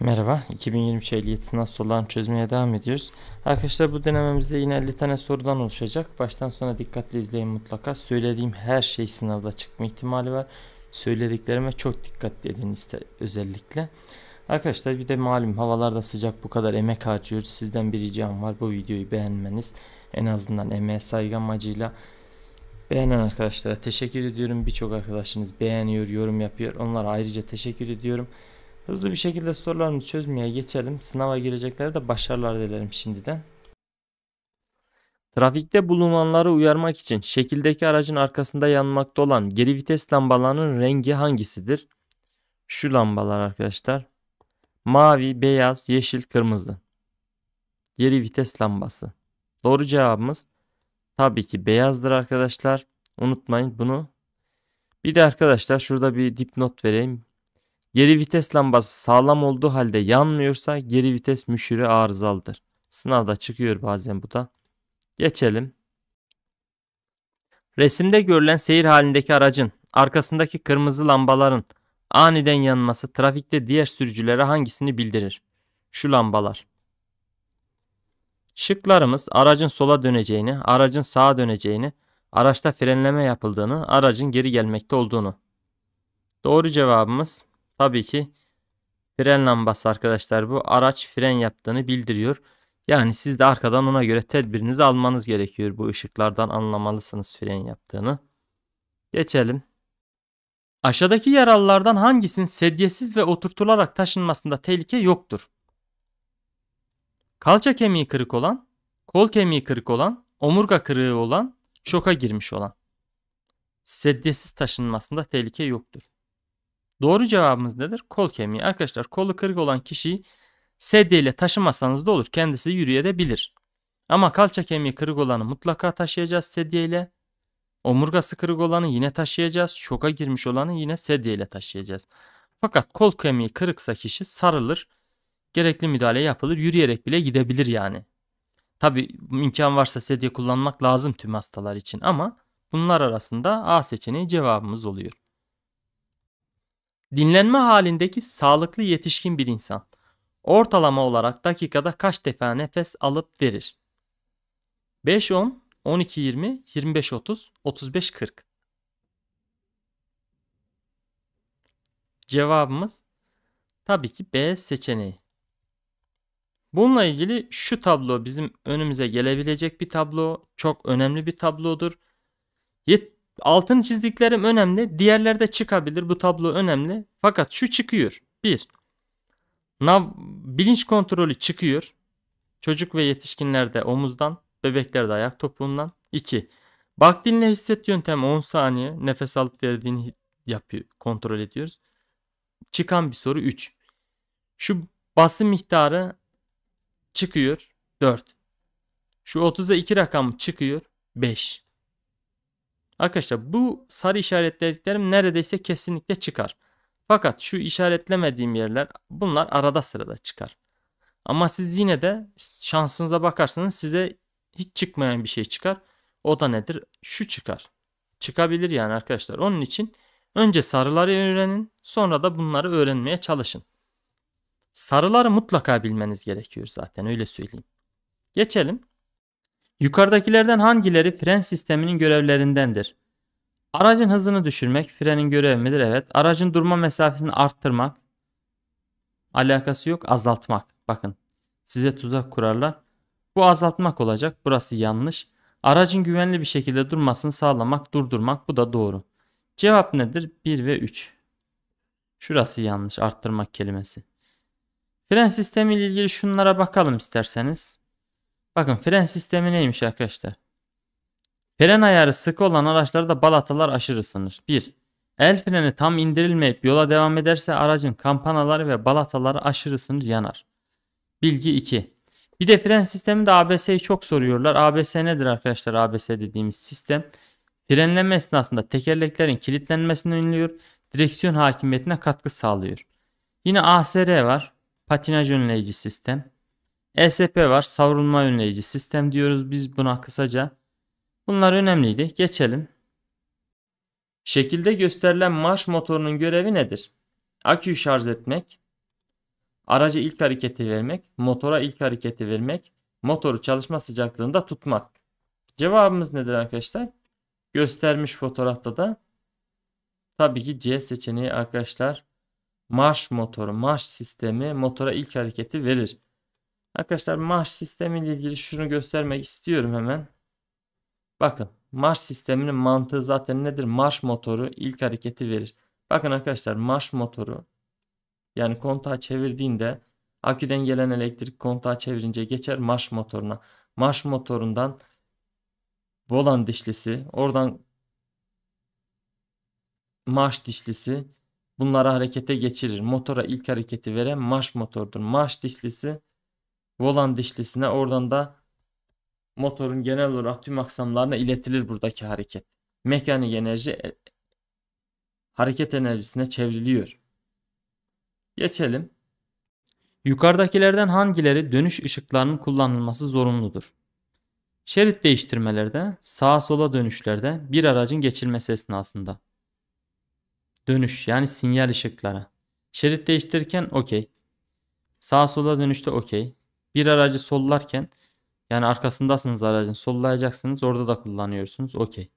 Merhaba, 2020 ehliyet sınav sorularını çözmeye devam ediyoruz. Arkadaşlar bu denememizde yine 50 tane sorudan oluşacak. Baştan sona dikkatli izleyin mutlaka. Söylediğim her şey sınavda çıkma ihtimali var. Söylediklerime çok dikkatli edin işte özellikle. Arkadaşlar bir de malum havalarda sıcak bu kadar emek harcıyoruz. Sizden bir ricam var bu videoyu beğenmeniz. En azından emeğe saygı amacıyla Beğenen arkadaşlara teşekkür ediyorum. Birçok arkadaşınız beğeniyor, yorum yapıyor. Onlara ayrıca teşekkür ediyorum. Hızlı bir şekilde sorularımızı çözmeye geçelim. Sınava gireceklere de başarılar dilerim şimdiden. Trafikte bulunanları uyarmak için şekildeki aracın arkasında yanmakta olan geri vites lambalarının rengi hangisidir? Şu lambalar arkadaşlar. Mavi, beyaz, yeşil, kırmızı. Geri vites lambası. Doğru cevabımız tabii ki beyazdır arkadaşlar. Unutmayın bunu. Bir de arkadaşlar şurada bir dipnot vereyim. Geri vites lambası sağlam olduğu halde yanmıyorsa geri vites müşürü arızalıdır. Sınavda çıkıyor bazen bu da. Geçelim. Resimde görülen seyir halindeki aracın arkasındaki kırmızı lambaların aniden yanması trafikte diğer sürücülere hangisini bildirir? Şu lambalar. Şıklarımız aracın sola döneceğini, aracın sağa döneceğini, araçta frenleme yapıldığını, aracın geri gelmekte olduğunu. Doğru cevabımız Tabii ki fren lambası arkadaşlar bu araç fren yaptığını bildiriyor. Yani siz de arkadan ona göre tedbirinizi almanız gerekiyor. Bu ışıklardan anlamalısınız fren yaptığını. Geçelim. Aşağıdaki yaralılardan hangisinin sedyesiz ve oturtularak taşınmasında tehlike yoktur? Kalça kemiği kırık olan, kol kemiği kırık olan, omurga kırığı olan, şoka girmiş olan. Sedyesiz taşınmasında tehlike yoktur. Doğru cevabımız nedir? Kol kemiği. Arkadaşlar kolu kırık olan kişiyi sedye ile taşımasanız da olur. Kendisi yürüyebilir. Ama kalça kemiği kırık olanı mutlaka taşıyacağız sedye ile. Omurgası kırık olanı yine taşıyacağız. Şoka girmiş olanı yine sedye ile taşıyacağız. Fakat kol kemiği kırıksa kişi sarılır. Gerekli müdahale yapılır. Yürüyerek bile gidebilir yani. Tabi imkan varsa sedye kullanmak lazım tüm hastalar için ama bunlar arasında A seçeneği cevabımız oluyor. Dinlenme halindeki sağlıklı yetişkin bir insan ortalama olarak dakikada kaç defa nefes alıp verir? 5 10 12 20 25 30 35 40 Cevabımız tabii ki B seçeneği. Bununla ilgili şu tablo bizim önümüze gelebilecek bir tablo. Çok önemli bir tablodur. Altın çizdiklerim önemli. diğerlerde çıkabilir. Bu tablo önemli. Fakat şu çıkıyor. 1. Nav bilinç kontrolü çıkıyor. Çocuk ve yetişkinlerde omuzdan, bebeklerde ayak topuğundan. 2. Bak dinle hisset yöntemi 10 saniye nefes alıp verdiğini yapıyor, kontrol ediyoruz. Çıkan bir soru 3. Şu basın miktarı çıkıyor 4. Şu 30'a 2 rakam çıkıyor 5. Arkadaşlar bu sarı işaretlediklerim neredeyse kesinlikle çıkar. Fakat şu işaretlemediğim yerler bunlar arada sırada çıkar. Ama siz yine de şansınıza bakarsanız size hiç çıkmayan bir şey çıkar. O da nedir? Şu çıkar. Çıkabilir yani arkadaşlar. Onun için önce sarıları öğrenin sonra da bunları öğrenmeye çalışın. Sarıları mutlaka bilmeniz gerekiyor zaten öyle söyleyeyim. Geçelim. Yukarıdakilerden hangileri fren sisteminin görevlerindendir? Aracın hızını düşürmek frenin görevi midir? Evet. Aracın durma mesafesini arttırmak. Alakası yok. Azaltmak. Bakın size tuzak kurarlar. Bu azaltmak olacak. Burası yanlış. Aracın güvenli bir şekilde durmasını sağlamak, durdurmak bu da doğru. Cevap nedir? 1 ve 3. Şurası yanlış arttırmak kelimesi. Fren sistemi ile ilgili şunlara bakalım isterseniz. Bakın fren sistemi neymiş arkadaşlar? Fren ayarı sıkı olan araçlarda balatalar aşırı sınır. 1. El freni tam indirilmeyip yola devam ederse aracın kampanaları ve balataları aşırı sınır yanar. Bilgi 2. Bir de fren sisteminde ABS'yi çok soruyorlar. ABS nedir arkadaşlar? ABS dediğimiz sistem frenleme esnasında tekerleklerin kilitlenmesini önlüyor, direksiyon hakimiyetine katkı sağlıyor. Yine ASR var. Patinaj önleyici sistem. ESP var. Savrulma önleyici sistem diyoruz biz buna kısaca. Bunlar önemliydi. Geçelim. Şekilde gösterilen marş motorunun görevi nedir? Aküyü şarj etmek, aracı ilk hareketi vermek, motora ilk hareketi vermek, motoru çalışma sıcaklığında tutmak. Cevabımız nedir arkadaşlar? Göstermiş fotoğrafta da tabii ki C seçeneği arkadaşlar. Marş motoru, marş sistemi motora ilk hareketi verir. Arkadaşlar marş sistemi ilgili şunu göstermek istiyorum hemen. Bakın marş sisteminin mantığı zaten nedir? Marş motoru ilk hareketi verir. Bakın arkadaşlar marş motoru yani kontağı çevirdiğinde aküden gelen elektrik kontağı çevirince geçer marş motoruna. Marş motorundan volan dişlisi oradan marş dişlisi bunları harekete geçirir. Motora ilk hareketi veren marş motordur. Marş dişlisi volan dişlisine oradan da motorun genel olarak tüm aksamlarına iletilir buradaki hareket. Mekanik enerji e, hareket enerjisine çevriliyor. Geçelim. Yukarıdakilerden hangileri dönüş ışıklarının kullanılması zorunludur? Şerit değiştirmelerde, sağa sola dönüşlerde, bir aracın geçilmesi esnasında. Dönüş yani sinyal ışıkları. Şerit değiştirirken okey. Sağa sola dönüşte okey bir aracı sollarken yani arkasındasınız aracın sollayacaksınız orada da kullanıyorsunuz. Okey.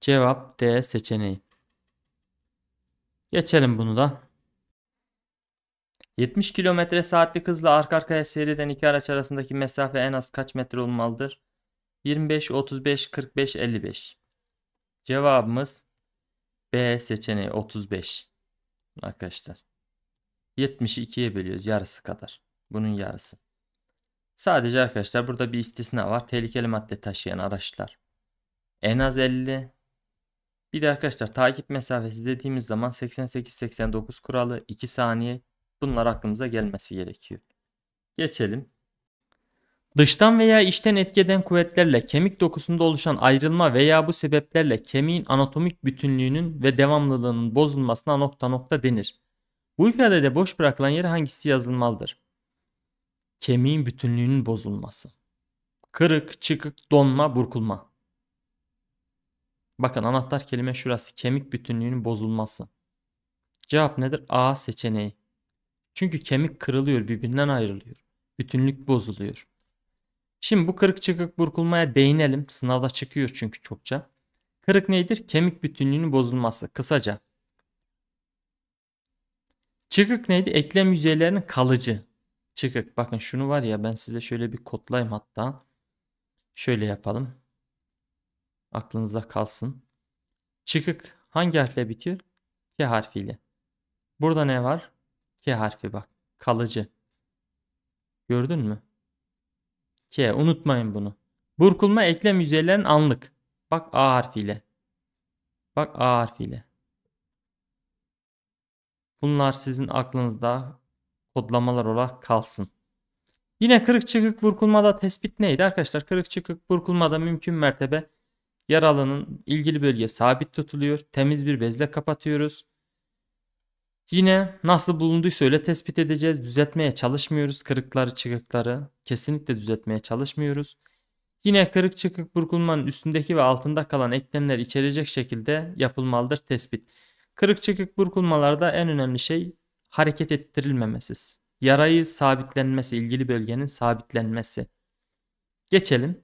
Cevap D seçeneği. Geçelim bunu da. 70 km saatlik hızla arka arkaya seriden iki araç arasındaki mesafe en az kaç metre olmalıdır? 25, 35, 45, 55. Cevabımız B seçeneği 35. Arkadaşlar. 72'ye bölüyoruz yarısı kadar. Bunun yarısı. Sadece arkadaşlar burada bir istisna var. Tehlikeli madde taşıyan araçlar. En az 50. Bir de arkadaşlar takip mesafesi dediğimiz zaman 88-89 kuralı 2 saniye bunlar aklımıza gelmesi gerekiyor. Geçelim. Dıştan veya içten etkeden kuvvetlerle kemik dokusunda oluşan ayrılma veya bu sebeplerle kemiğin anatomik bütünlüğünün ve devamlılığının bozulmasına nokta nokta denir. Bu ifadede boş bırakılan yere hangisi yazılmalıdır? kemiğin bütünlüğünün bozulması. Kırık, çıkık, donma, burkulma. Bakın anahtar kelime şurası. Kemik bütünlüğünün bozulması. Cevap nedir? A seçeneği. Çünkü kemik kırılıyor, birbirinden ayrılıyor. Bütünlük bozuluyor. Şimdi bu kırık çıkık burkulmaya değinelim. Sınavda çıkıyor çünkü çokça. Kırık nedir? Kemik bütünlüğünün bozulması. Kısaca. Çıkık neydi? Eklem yüzeylerinin kalıcı, çıkık. Bakın şunu var ya ben size şöyle bir kodlayayım hatta. Şöyle yapalım. Aklınıza kalsın. Çıkık hangi harfle bitiyor? K harfiyle. Burada ne var? K harfi bak. Kalıcı. Gördün mü? K unutmayın bunu. Burkulma eklem yüzeylerin anlık. Bak A harfiyle. Bak A harfiyle. Bunlar sizin aklınızda kodlamalar olarak kalsın. Yine kırık çıkık burkulmada tespit neydi arkadaşlar? Kırık çıkık burkulmada mümkün mertebe yaralının ilgili bölge sabit tutuluyor. Temiz bir bezle kapatıyoruz. Yine nasıl bulunduysa öyle tespit edeceğiz. Düzeltmeye çalışmıyoruz kırıkları çıkıkları. Kesinlikle düzeltmeye çalışmıyoruz. Yine kırık çıkık burkulmanın üstündeki ve altında kalan eklemler içerecek şekilde yapılmalıdır tespit. Kırık çıkık burkulmalarda en önemli şey hareket ettirilmemesi, yarayı sabitlenmesi, ilgili bölgenin sabitlenmesi. Geçelim.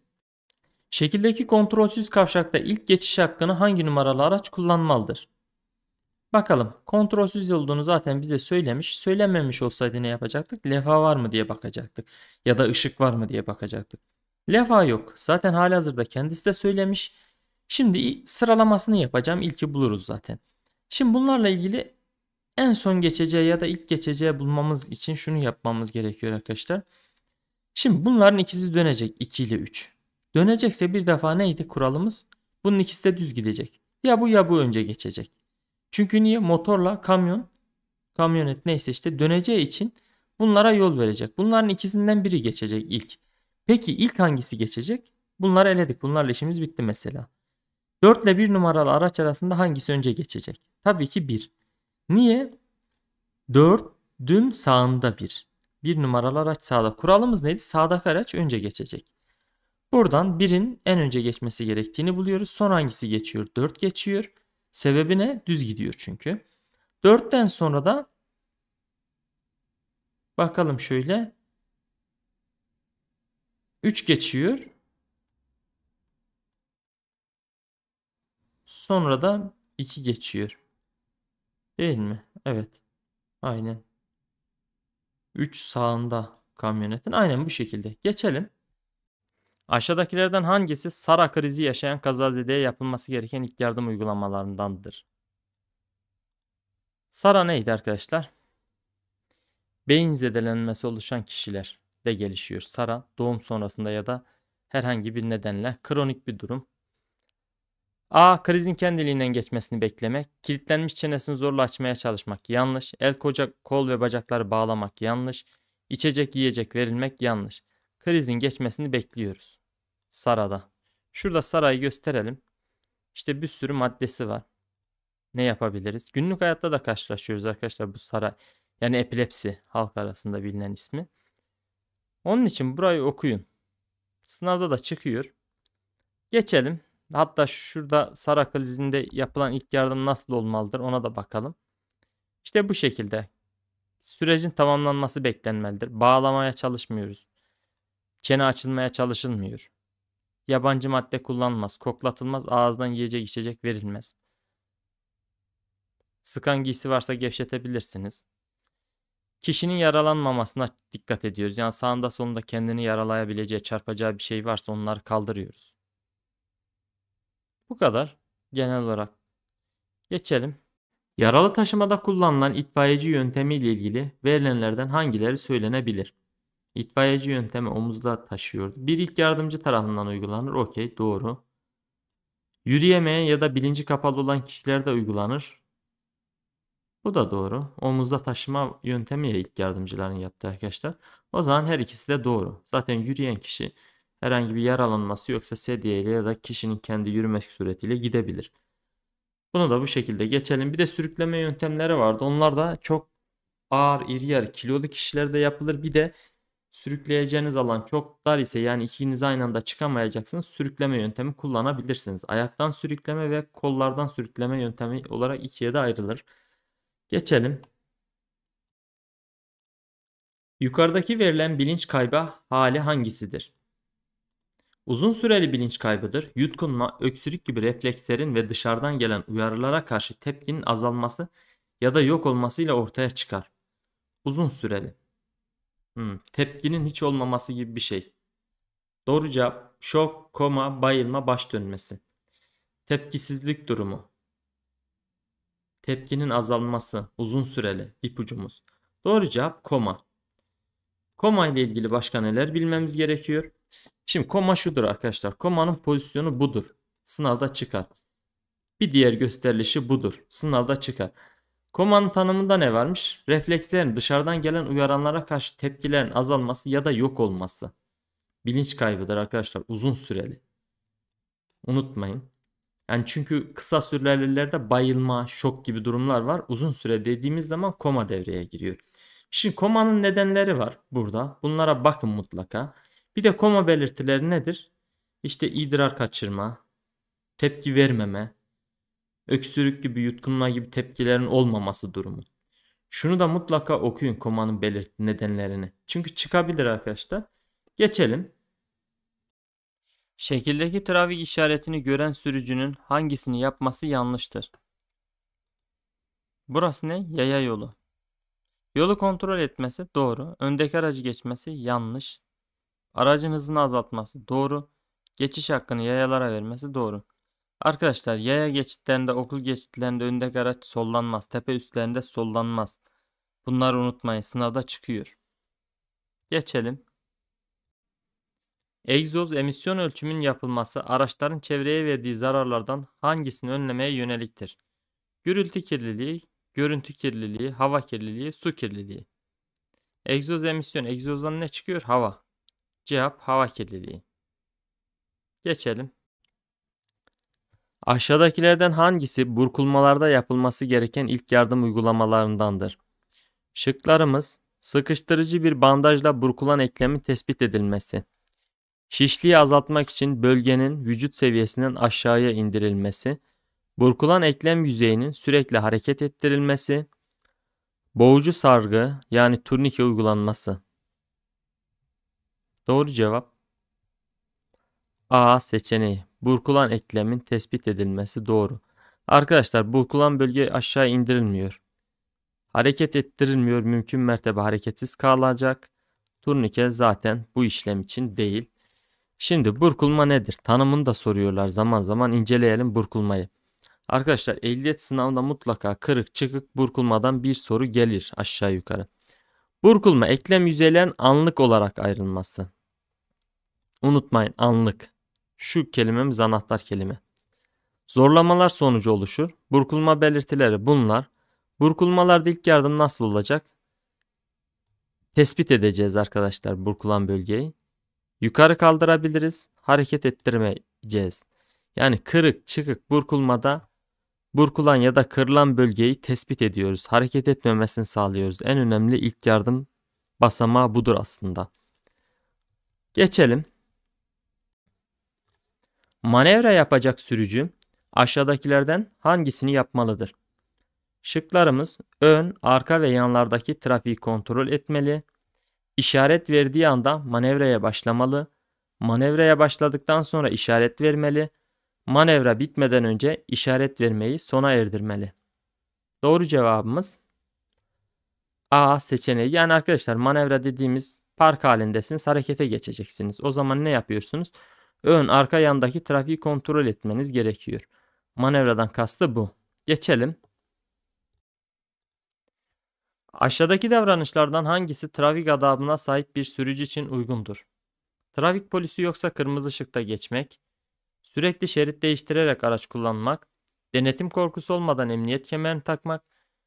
Şekildeki kontrolsüz kavşakta ilk geçiş hakkını hangi numaralı araç kullanmalıdır? Bakalım kontrolsüz olduğunu zaten bize söylemiş. Söylememiş olsaydı ne yapacaktık? Levha var mı diye bakacaktık. Ya da ışık var mı diye bakacaktık. Levha yok. Zaten hali hazırda kendisi de söylemiş. Şimdi sıralamasını yapacağım. İlki buluruz zaten. Şimdi bunlarla ilgili en son geçeceği ya da ilk geçeceği bulmamız için şunu yapmamız gerekiyor arkadaşlar. Şimdi bunların ikisi dönecek 2 ile 3. Dönecekse bir defa neydi kuralımız? Bunun ikisi de düz gidecek. Ya bu ya bu önce geçecek. Çünkü niye? Motorla kamyon, kamyonet neyse işte döneceği için bunlara yol verecek. Bunların ikisinden biri geçecek ilk. Peki ilk hangisi geçecek? Bunları eledik. Bunlarla işimiz bitti mesela. 4 ile 1 numaralı araç arasında hangisi önce geçecek? Tabii ki 1. Niye? düm sağında 1. 1 numaralı araç sağda. Kuralımız neydi? Sağdaki araç önce geçecek. Buradan 1'in en önce geçmesi gerektiğini buluyoruz. Son hangisi geçiyor? 4 geçiyor. Sebebi ne? Düz gidiyor çünkü. 4'ten sonra da bakalım şöyle 3 geçiyor. Sonra da 2 geçiyor. Değil mi? Evet. Aynen. 3 sağında kamyonetin. Aynen bu şekilde. Geçelim. Aşağıdakilerden hangisi Sara krizi yaşayan kazazedeye yapılması gereken ilk yardım uygulamalarındandır? Sara neydi arkadaşlar? Beyin zedelenmesi oluşan kişiler de gelişiyor. Sara doğum sonrasında ya da herhangi bir nedenle kronik bir durum A. Krizin kendiliğinden geçmesini beklemek. Kilitlenmiş çenesini zorla açmaya çalışmak yanlış. El koca, kol ve bacakları bağlamak yanlış. İçecek yiyecek verilmek yanlış. Krizin geçmesini bekliyoruz. Sarada. Şurada sarayı gösterelim. İşte bir sürü maddesi var. Ne yapabiliriz? Günlük hayatta da karşılaşıyoruz arkadaşlar bu saray. Yani epilepsi halk arasında bilinen ismi. Onun için burayı okuyun. Sınavda da çıkıyor. Geçelim. Hatta şurada Sara krizinde yapılan ilk yardım nasıl olmalıdır ona da bakalım. İşte bu şekilde. Sürecin tamamlanması beklenmelidir. Bağlamaya çalışmıyoruz. Çene açılmaya çalışılmıyor. Yabancı madde kullanılmaz, koklatılmaz, ağızdan yiyecek içecek verilmez. Sıkan giysi varsa gevşetebilirsiniz. Kişinin yaralanmamasına dikkat ediyoruz. Yani sağında solunda kendini yaralayabileceği, çarpacağı bir şey varsa onları kaldırıyoruz. Bu kadar genel olarak. Geçelim. Yaralı taşımada kullanılan itfaiyeci yöntemi ile ilgili verilenlerden hangileri söylenebilir? İtfaiyeci yöntemi omuzda taşıyor. Bir ilk yardımcı tarafından uygulanır. Okey doğru. Yürüyemeyen ya da bilinci kapalı olan kişilerde uygulanır. Bu da doğru. Omuzda taşıma yöntemi ya ilk yardımcıların yaptığı arkadaşlar. O zaman her ikisi de doğru. Zaten yürüyen kişi herhangi bir yaralanması yoksa sedyeyle ya da kişinin kendi yürümek suretiyle gidebilir. Bunu da bu şekilde geçelim. Bir de sürükleme yöntemleri vardı. Onlar da çok ağır, iri yarı, kilolu kişilerde yapılır. Bir de sürükleyeceğiniz alan çok dar ise yani ikiniz aynı anda çıkamayacaksınız. Sürükleme yöntemi kullanabilirsiniz. Ayaktan sürükleme ve kollardan sürükleme yöntemi olarak ikiye de ayrılır. Geçelim. Yukarıdaki verilen bilinç kaybı hali hangisidir? Uzun süreli bilinç kaybıdır. Yutkunma, öksürük gibi reflekslerin ve dışarıdan gelen uyarılara karşı tepkinin azalması ya da yok olmasıyla ortaya çıkar. Uzun süreli. Hmm, tepkinin hiç olmaması gibi bir şey. Doğru cevap şok, koma, bayılma, baş dönmesi. Tepkisizlik durumu. Tepkinin azalması uzun süreli ipucumuz. Doğru cevap koma. Koma ile ilgili başka neler bilmemiz gerekiyor? Şimdi koma şudur arkadaşlar. Komanın pozisyonu budur. Sınavda çıkar. Bir diğer gösterilişi budur. Sınavda çıkar. Komanın tanımında ne varmış? Reflekslerin dışarıdan gelen uyaranlara karşı tepkilerin azalması ya da yok olması. Bilinç kaybıdır arkadaşlar uzun süreli. Unutmayın. Yani çünkü kısa sürelerde bayılma, şok gibi durumlar var. Uzun süre dediğimiz zaman koma devreye giriyor. Şimdi komanın nedenleri var burada. Bunlara bakın mutlaka. Bir de koma belirtileri nedir? İşte idrar kaçırma, tepki vermeme, öksürük gibi, yutkunma gibi tepkilerin olmaması durumu. Şunu da mutlaka okuyun komanın belirti nedenlerini. Çünkü çıkabilir arkadaşlar. Geçelim. Şekildeki trafik işaretini gören sürücünün hangisini yapması yanlıştır? Burası ne? Yaya yolu. Yolu kontrol etmesi doğru. Öndeki aracı geçmesi yanlış. Aracın hızını azaltması doğru. Geçiş hakkını yayalara vermesi doğru. Arkadaşlar yaya geçitlerinde okul geçitlerinde öndeki araç sollanmaz. Tepe üstlerinde sollanmaz. Bunları unutmayın sınavda çıkıyor. Geçelim. Egzoz emisyon ölçümünün yapılması araçların çevreye verdiği zararlardan hangisini önlemeye yöneliktir? Gürültü kirliliği, görüntü kirliliği, hava kirliliği, su kirliliği. Egzoz emisyon, egzozdan ne çıkıyor? Hava. Cevap hava kirliliği. Geçelim. Aşağıdakilerden hangisi burkulmalarda yapılması gereken ilk yardım uygulamalarındandır? Şıklarımız sıkıştırıcı bir bandajla burkulan eklemin tespit edilmesi. Şişliği azaltmak için bölgenin vücut seviyesinden aşağıya indirilmesi. Burkulan eklem yüzeyinin sürekli hareket ettirilmesi. Boğucu sargı yani turnike uygulanması. Doğru cevap A seçeneği. Burkulan eklemin tespit edilmesi doğru. Arkadaşlar burkulan bölge aşağı indirilmiyor. Hareket ettirilmiyor mümkün mertebe hareketsiz kalacak. Turnike zaten bu işlem için değil. Şimdi burkulma nedir? Tanımını da soruyorlar zaman zaman inceleyelim burkulmayı. Arkadaşlar ehliyet sınavında mutlaka kırık çıkık burkulmadan bir soru gelir aşağı yukarı. Burkulma eklem yüzeylerin anlık olarak ayrılması. Unutmayın anlık. Şu kelimemiz anahtar kelime. Zorlamalar sonucu oluşur. Burkulma belirtileri bunlar. Burkulmalarda ilk yardım nasıl olacak? Tespit edeceğiz arkadaşlar burkulan bölgeyi. Yukarı kaldırabiliriz. Hareket ettirmeyeceğiz. Yani kırık, çıkık, burkulmada burkulan ya da kırılan bölgeyi tespit ediyoruz. Hareket etmemesini sağlıyoruz. En önemli ilk yardım basamağı budur aslında. Geçelim. Manevra yapacak sürücü aşağıdakilerden hangisini yapmalıdır? Şıklarımız ön, arka ve yanlardaki trafiği kontrol etmeli. İşaret verdiği anda manevraya başlamalı. Manevraya başladıktan sonra işaret vermeli. Manevra bitmeden önce işaret vermeyi sona erdirmeli. Doğru cevabımız A seçeneği. Yani arkadaşlar manevra dediğimiz park halindesiniz, Harekete geçeceksiniz. O zaman ne yapıyorsunuz? ön arka yandaki trafiği kontrol etmeniz gerekiyor. Manevradan kastı bu. Geçelim. Aşağıdaki davranışlardan hangisi trafik adabına sahip bir sürücü için uygundur? Trafik polisi yoksa kırmızı ışıkta geçmek, sürekli şerit değiştirerek araç kullanmak, denetim korkusu olmadan emniyet kemerini takmak,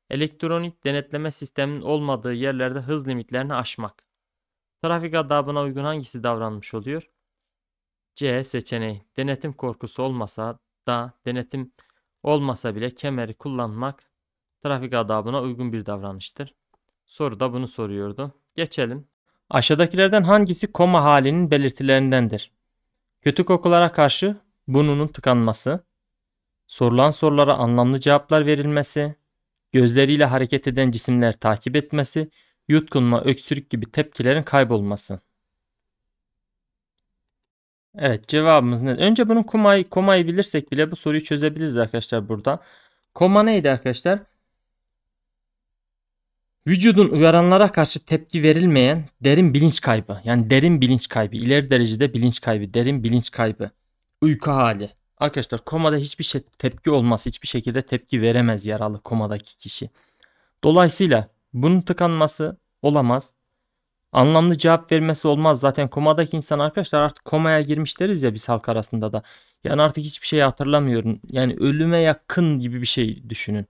elektronik denetleme sisteminin olmadığı yerlerde hız limitlerini aşmak. Trafik adabına uygun hangisi davranmış oluyor? C seçeneği denetim korkusu olmasa da denetim olmasa bile kemeri kullanmak trafik adabına uygun bir davranıştır. Soru da bunu soruyordu. Geçelim. Aşağıdakilerden hangisi koma halinin belirtilerindendir? Kötü kokulara karşı burnunun tıkanması, sorulan sorulara anlamlı cevaplar verilmesi, gözleriyle hareket eden cisimler takip etmesi, yutkunma, öksürük gibi tepkilerin kaybolması. Evet cevabımız ne? Önce bunun komay, komayı bilirsek bile bu soruyu çözebiliriz arkadaşlar burada. Koma neydi arkadaşlar? Vücudun uyaranlara karşı tepki verilmeyen derin bilinç kaybı. Yani derin bilinç kaybı. ileri derecede bilinç kaybı. Derin bilinç kaybı. Uyku hali. Arkadaşlar komada hiçbir şey tepki olmaz. Hiçbir şekilde tepki veremez yaralı komadaki kişi. Dolayısıyla bunun tıkanması olamaz anlamlı cevap vermesi olmaz. Zaten komadaki insan arkadaşlar artık komaya girmiş ya biz halk arasında da. Yani artık hiçbir şey hatırlamıyorum. Yani ölüme yakın gibi bir şey düşünün.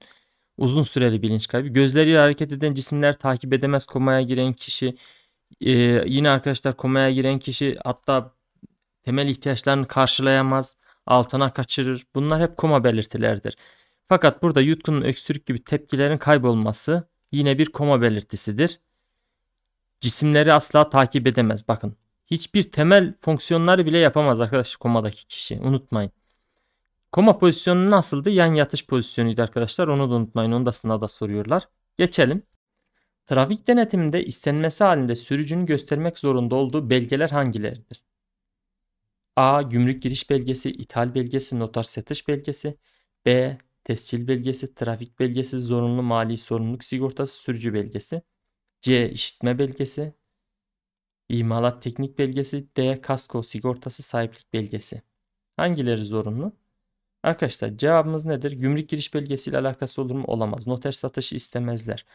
Uzun süreli bilinç kaybı. Gözleriyle hareket eden cisimler takip edemez komaya giren kişi. Ee, yine arkadaşlar komaya giren kişi hatta temel ihtiyaçlarını karşılayamaz. Altına kaçırır. Bunlar hep koma belirtileridir. Fakat burada yutkunun öksürük gibi tepkilerin kaybolması yine bir koma belirtisidir. Cisimleri asla takip edemez. Bakın hiçbir temel fonksiyonları bile yapamaz arkadaşlar komadaki kişi. Unutmayın. Koma pozisyonu nasıldı? Yan yatış pozisyonuydu arkadaşlar. Onu da unutmayın. Onu da sınavda soruyorlar. Geçelim. Trafik denetiminde istenmesi halinde sürücünün göstermek zorunda olduğu belgeler hangileridir? A. Gümrük giriş belgesi, ithal belgesi, notar satış belgesi. B. Tescil belgesi, trafik belgesi, zorunlu mali sorumluluk sigortası, sürücü belgesi. C. işitme belgesi İmalat teknik belgesi D. Kasko sigortası sahiplik belgesi Hangileri zorunlu? Arkadaşlar cevabımız nedir? Gümrük giriş belgesiyle alakası olur mu? Olamaz. Noter satışı istemezler.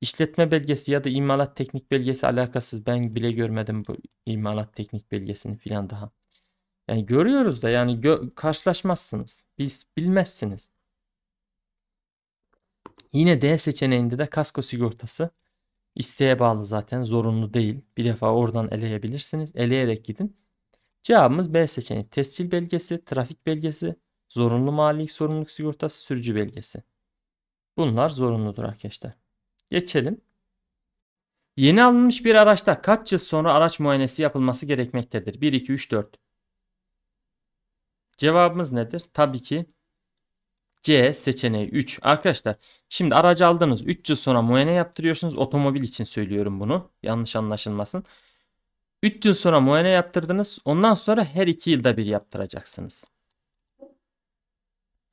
İşletme belgesi ya da imalat teknik belgesi alakasız. Ben bile görmedim bu imalat teknik belgesini filan daha. Yani görüyoruz da yani gö karşılaşmazsınız. Biz bilmezsiniz. Yine D seçeneğinde de kasko sigortası İsteğe bağlı zaten zorunlu değil. Bir defa oradan eleyebilirsiniz. Eleyerek gidin. Cevabımız B seçeneği. Tescil belgesi, trafik belgesi, zorunlu mali sorumluluk sigortası, sürücü belgesi. Bunlar zorunludur arkadaşlar. Geçelim. Yeni alınmış bir araçta kaç yıl sonra araç muayenesi yapılması gerekmektedir? 1, 2, 3, 4. Cevabımız nedir? Tabii ki C seçeneği 3. Arkadaşlar şimdi aracı aldınız. 3 yıl sonra muayene yaptırıyorsunuz. Otomobil için söylüyorum bunu. Yanlış anlaşılmasın. 3 yıl sonra muayene yaptırdınız. Ondan sonra her 2 yılda bir yaptıracaksınız.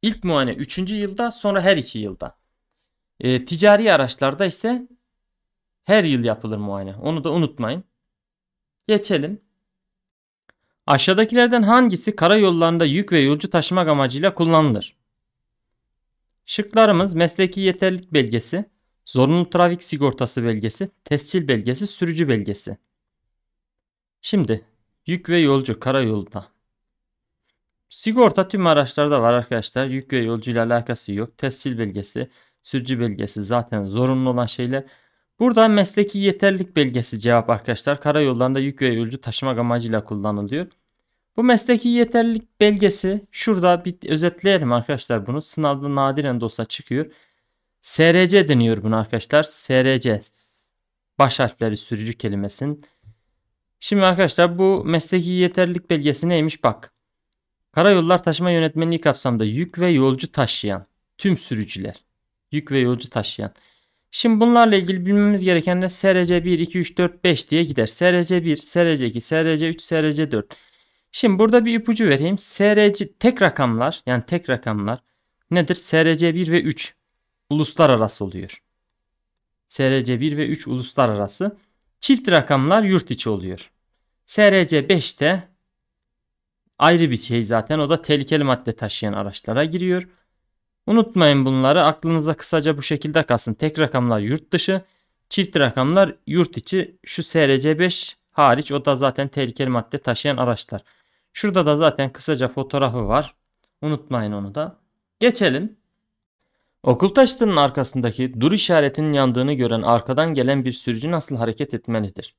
İlk muayene 3. yılda sonra her 2 yılda. E, ticari araçlarda ise her yıl yapılır muayene. Onu da unutmayın. Geçelim. Aşağıdakilerden hangisi karayollarında yük ve yolcu taşımak amacıyla kullanılır? Şıklarımız mesleki yeterlilik belgesi, zorunlu trafik sigortası belgesi, tescil belgesi, sürücü belgesi. Şimdi yük ve yolcu karayolunda Sigorta tüm araçlarda var arkadaşlar. Yük ve yolcu ile alakası yok. Tescil belgesi, sürücü belgesi zaten zorunlu olan şeyler. Burada mesleki yeterlilik belgesi cevap arkadaşlar. Karayollarında yük ve yolcu taşımak amacıyla kullanılıyor. Bu mesleki yeterlilik belgesi şurada bir özetleyelim arkadaşlar bunu. Sınavda nadiren de olsa çıkıyor. SRC deniyor bunu arkadaşlar. SRC baş harfleri sürücü kelimesinin. Şimdi arkadaşlar bu mesleki yeterlilik belgesi neymiş bak. Karayollar taşıma yönetmenliği kapsamında yük ve yolcu taşıyan tüm sürücüler. Yük ve yolcu taşıyan. Şimdi bunlarla ilgili bilmemiz gereken de SRC 1, 2, 3, 4, 5 diye gider. SRC 1, SRC 2, SRC 3, SRC 4. Şimdi burada bir ipucu vereyim. SRC tek rakamlar yani tek rakamlar nedir? SRC 1 ve 3 uluslararası oluyor. SRC 1 ve 3 uluslararası. Çift rakamlar yurt içi oluyor. SRC 5'te ayrı bir şey zaten o da tehlikeli madde taşıyan araçlara giriyor. Unutmayın bunları aklınıza kısaca bu şekilde kalsın. Tek rakamlar yurt dışı, çift rakamlar yurt içi. Şu SRC 5 hariç o da zaten tehlikeli madde taşıyan araçlar. Şurada da zaten kısaca fotoğrafı var. Unutmayın onu da. Geçelim. Okul taşıtının arkasındaki dur işaretinin yandığını gören arkadan gelen bir sürücü nasıl hareket etmelidir?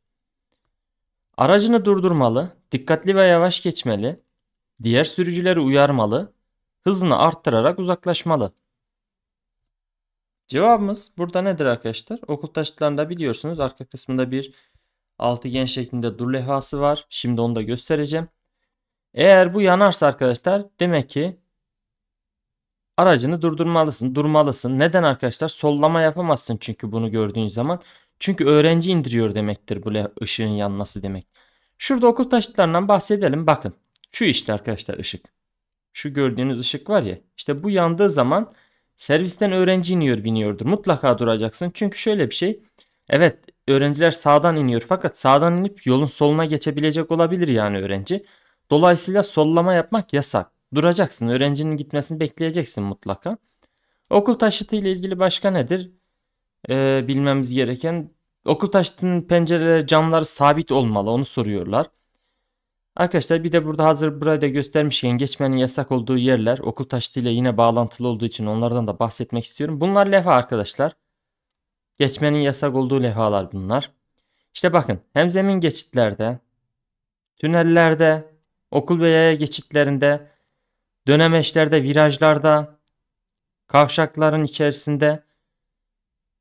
Aracını durdurmalı, dikkatli ve yavaş geçmeli, diğer sürücüleri uyarmalı, hızını arttırarak uzaklaşmalı. Cevabımız burada nedir arkadaşlar? Okul taşıtlarında biliyorsunuz arka kısmında bir altıgen şeklinde dur levhası var. Şimdi onu da göstereceğim. Eğer bu yanarsa arkadaşlar demek ki aracını durdurmalısın, durmalısın. Neden arkadaşlar? Sollama yapamazsın çünkü bunu gördüğün zaman. Çünkü öğrenci indiriyor demektir bu ışığın yanması demek. Şurada okul taşıtlarından bahsedelim. Bakın şu işte arkadaşlar ışık. Şu gördüğünüz ışık var ya. İşte bu yandığı zaman servisten öğrenci iniyor biniyordur. Mutlaka duracaksın. Çünkü şöyle bir şey. Evet öğrenciler sağdan iniyor fakat sağdan inip yolun soluna geçebilecek olabilir yani öğrenci. Dolayısıyla sollama yapmak yasak. Duracaksın, öğrencinin gitmesini bekleyeceksin mutlaka. Okul taşıtı ile ilgili başka nedir? Ee, bilmemiz gereken okul taşıtının pencereleri, camları sabit olmalı. Onu soruyorlar. Arkadaşlar bir de burada hazır da göstermişken geçmenin yasak olduğu yerler okul taşıtıyla yine bağlantılı olduğu için onlardan da bahsetmek istiyorum. Bunlar levha arkadaşlar. Geçmenin yasak olduğu levhalar bunlar. İşte bakın hem zemin geçitlerde, tünellerde, okul ve yaya geçitlerinde, dönemeçlerde, virajlarda, kavşakların içerisinde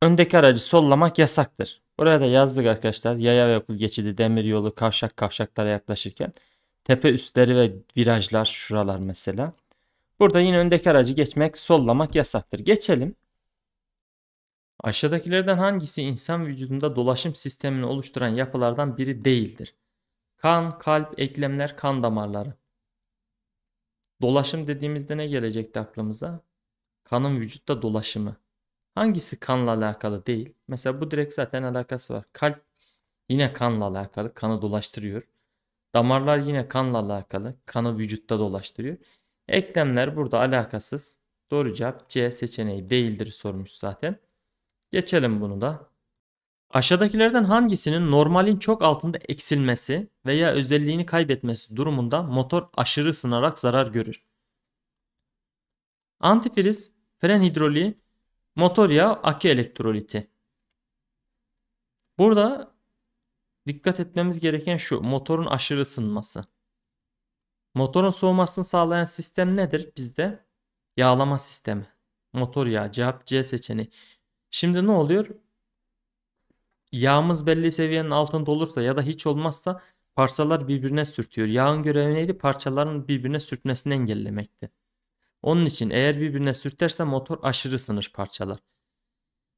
öndeki aracı sollamak yasaktır. Buraya da yazdık arkadaşlar. Yaya ve okul geçidi, demir yolu, kavşak kavşaklara yaklaşırken tepe üstleri ve virajlar şuralar mesela. Burada yine öndeki aracı geçmek, sollamak yasaktır. Geçelim. Aşağıdakilerden hangisi insan vücudunda dolaşım sistemini oluşturan yapılardan biri değildir? Kan, kalp, eklemler, kan damarları. Dolaşım dediğimizde ne gelecekti aklımıza? Kanın vücutta dolaşımı. Hangisi kanla alakalı değil? Mesela bu direkt zaten alakası var. Kalp yine kanla alakalı, kanı dolaştırıyor. Damarlar yine kanla alakalı, kanı vücutta dolaştırıyor. Eklemler burada alakasız. Doğru cevap C seçeneği değildir sormuş zaten. Geçelim bunu da. Aşağıdakilerden hangisinin normalin çok altında eksilmesi veya özelliğini kaybetmesi durumunda motor aşırı ısınarak zarar görür? Antifriz, fren hidroliği, motor yağı, akü elektroliti. Burada dikkat etmemiz gereken şu motorun aşırı ısınması. Motorun soğumasını sağlayan sistem nedir bizde? Yağlama sistemi. Motor yağı cevap C seçeneği. Şimdi ne oluyor? yağımız belli seviyenin altında olursa ya da hiç olmazsa parçalar birbirine sürtüyor. Yağın görevi neydi? Parçaların birbirine sürtmesini engellemekti. Onun için eğer birbirine sürterse motor aşırı sınır parçalar.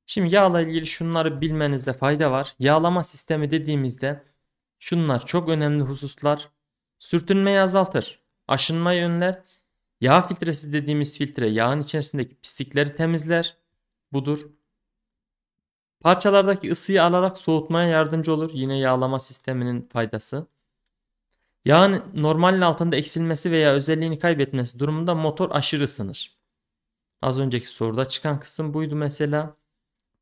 Şimdi yağla ilgili şunları bilmenizde fayda var. Yağlama sistemi dediğimizde şunlar çok önemli hususlar. Sürtünmeyi azaltır, aşınmayı önler. Yağ filtresi dediğimiz filtre yağın içerisindeki pislikleri temizler. Budur. Parçalardaki ısıyı alarak soğutmaya yardımcı olur. Yine yağlama sisteminin faydası. Yağın normalin altında eksilmesi veya özelliğini kaybetmesi durumunda motor aşırı ısınır. Az önceki soruda çıkan kısım buydu mesela.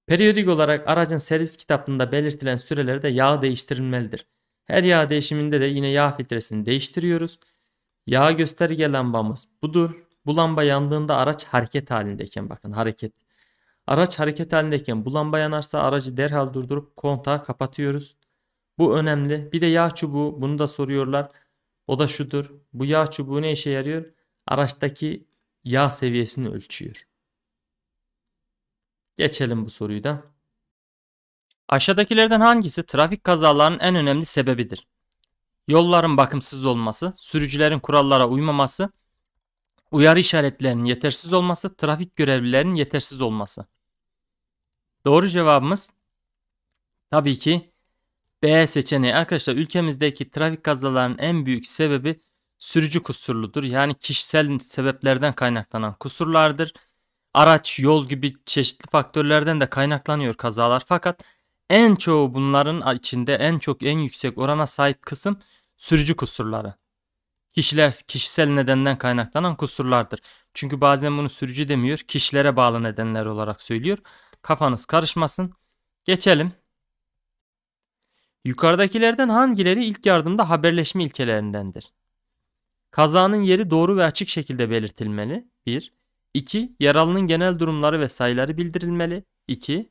Periyodik olarak aracın servis kitabında belirtilen sürelerde yağ değiştirilmelidir. Her yağ değişiminde de yine yağ filtresini değiştiriyoruz. Yağ gösterge lambamız budur. Bu lamba yandığında araç hareket halindeyken bakın hareket Araç hareket halindeyken bu lamba yanarsa aracı derhal durdurup kontağı kapatıyoruz. Bu önemli. Bir de yağ çubuğu bunu da soruyorlar. O da şudur. Bu yağ çubuğu ne işe yarıyor? Araçtaki yağ seviyesini ölçüyor. Geçelim bu soruyu da. Aşağıdakilerden hangisi trafik kazalarının en önemli sebebidir? Yolların bakımsız olması, sürücülerin kurallara uymaması, Uyarı işaretlerinin yetersiz olması, trafik görevlilerinin yetersiz olması. Doğru cevabımız tabii ki B seçeneği. Arkadaşlar ülkemizdeki trafik kazalarının en büyük sebebi sürücü kusurludur. Yani kişisel sebeplerden kaynaklanan kusurlardır. Araç, yol gibi çeşitli faktörlerden de kaynaklanıyor kazalar. Fakat en çoğu bunların içinde en çok en yüksek orana sahip kısım sürücü kusurları kişiler kişisel nedenden kaynaklanan kusurlardır. Çünkü bazen bunu sürücü demiyor, kişilere bağlı nedenler olarak söylüyor. Kafanız karışmasın. Geçelim. Yukarıdakilerden hangileri ilk yardımda haberleşme ilkelerindendir? Kazanın yeri doğru ve açık şekilde belirtilmeli. 1. 2. Yaralının genel durumları ve sayıları bildirilmeli. 2.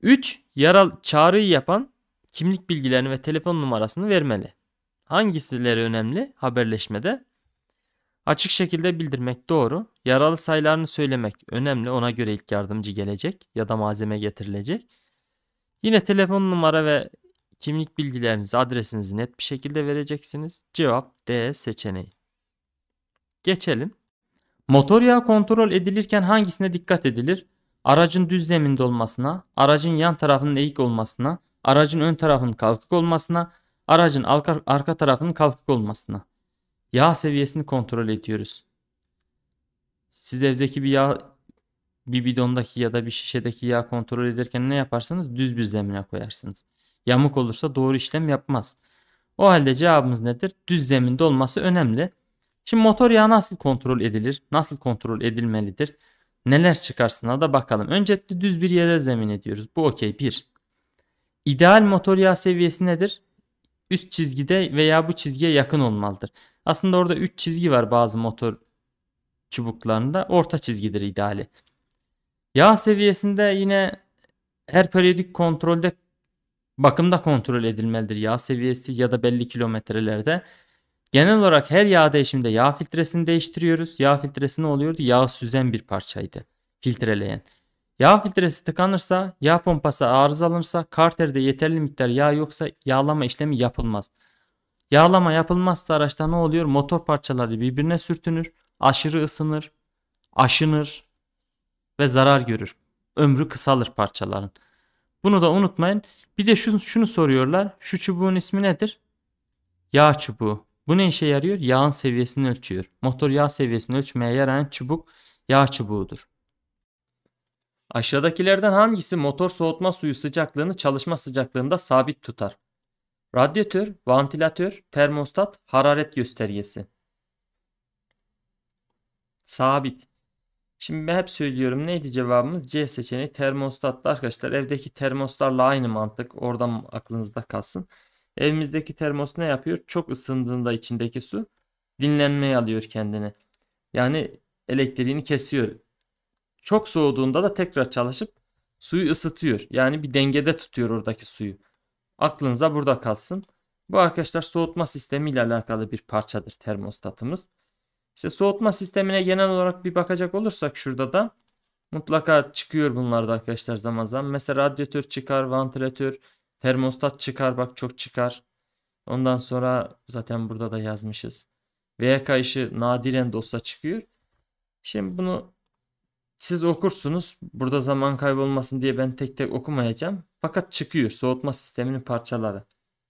3. Yaral çağrıyı yapan kimlik bilgilerini ve telefon numarasını vermeli. Hangisileri önemli haberleşmede? Açık şekilde bildirmek doğru. Yaralı sayılarını söylemek önemli. Ona göre ilk yardımcı gelecek ya da malzeme getirilecek. Yine telefon numara ve kimlik bilgilerinizi, adresinizi net bir şekilde vereceksiniz. Cevap D seçeneği. Geçelim. Motor yağı kontrol edilirken hangisine dikkat edilir? Aracın düzleminde olmasına, aracın yan tarafının eğik olmasına, aracın ön tarafının kalkık olmasına, aracın arka, tarafının kalkık olmasına. Yağ seviyesini kontrol ediyoruz. Siz evdeki bir yağ bir bidondaki ya da bir şişedeki yağ kontrol ederken ne yaparsanız Düz bir zemine koyarsınız. Yamuk olursa doğru işlem yapmaz. O halde cevabımız nedir? Düz zeminde olması önemli. Şimdi motor yağı nasıl kontrol edilir? Nasıl kontrol edilmelidir? Neler çıkarsına da bakalım. Öncelikle düz bir yere zemin ediyoruz. Bu okey bir. İdeal motor yağ seviyesi nedir? üst çizgide veya bu çizgiye yakın olmalıdır. Aslında orada 3 çizgi var bazı motor çubuklarında. Orta çizgidir ideali. Yağ seviyesinde yine her periyodik kontrolde bakımda kontrol edilmelidir yağ seviyesi ya da belli kilometrelerde. Genel olarak her yağ değişiminde yağ filtresini değiştiriyoruz. Yağ filtresi ne oluyordu? Yağ süzen bir parçaydı. Filtreleyen. Yağ filtresi tıkanırsa, yağ pompası arızalanırsa, karterde yeterli miktar yağ yoksa yağlama işlemi yapılmaz. Yağlama yapılmazsa araçta ne oluyor? Motor parçaları birbirine sürtünür, aşırı ısınır, aşınır ve zarar görür. Ömrü kısalır parçaların. Bunu da unutmayın. Bir de şunu, şunu soruyorlar. Şu çubuğun ismi nedir? Yağ çubuğu. Bu ne işe yarıyor? Yağın seviyesini ölçüyor. Motor yağ seviyesini ölçmeye yarayan çubuk yağ çubuğudur. Aşağıdakilerden hangisi motor soğutma suyu sıcaklığını çalışma sıcaklığında sabit tutar? Radyatör, vantilatör, termostat, hararet göstergesi. Sabit. Şimdi ben hep söylüyorum neydi cevabımız? C seçeneği termostatta arkadaşlar evdeki termoslarla aynı mantık oradan aklınızda kalsın. Evimizdeki termos ne yapıyor? Çok ısındığında içindeki su dinlenmeye alıyor kendini. Yani elektriğini kesiyor çok soğuduğunda da tekrar çalışıp suyu ısıtıyor. Yani bir dengede tutuyor oradaki suyu. Aklınıza burada kalsın. Bu arkadaşlar soğutma sistemi ile alakalı bir parçadır termostatımız. İşte soğutma sistemine genel olarak bir bakacak olursak şurada da mutlaka çıkıyor bunlar arkadaşlar zaman zaman. Mesela radyatör çıkar, vantilatör, termostat çıkar bak çok çıkar. Ondan sonra zaten burada da yazmışız. VK işi nadiren de olsa çıkıyor. Şimdi bunu siz okursunuz. Burada zaman kaybolmasın diye ben tek tek okumayacağım. Fakat çıkıyor soğutma sisteminin parçaları.